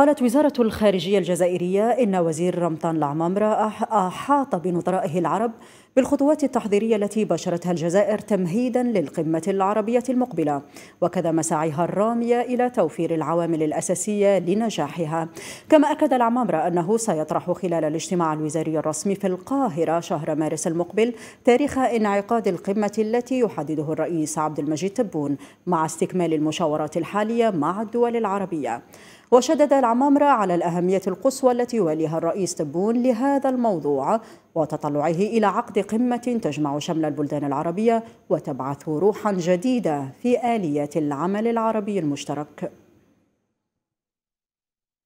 قالت وزارة الخارجية الجزائرية إن وزير رمضان العمامرة أحاط بنظرائه العرب بالخطوات التحضيرية التي باشرتها الجزائر تمهيدا للقمة العربية المقبلة وكذا مساعيها الرامية إلى توفير العوامل الأساسية لنجاحها كما أكد العمامرة أنه سيطرح خلال الاجتماع الوزاري الرسمي في القاهرة شهر مارس المقبل تاريخ انعقاد القمة التي يحدده الرئيس عبد المجيد تبون مع استكمال المشاورات الحالية مع الدول العربية وشدد عمامرة على الأهمية القصوى التي يواليها الرئيس تبون لهذا الموضوع وتطلعه إلى عقد قمة تجمع شمل البلدان العربية وتبعث روحا جديدة في آليات العمل العربي المشترك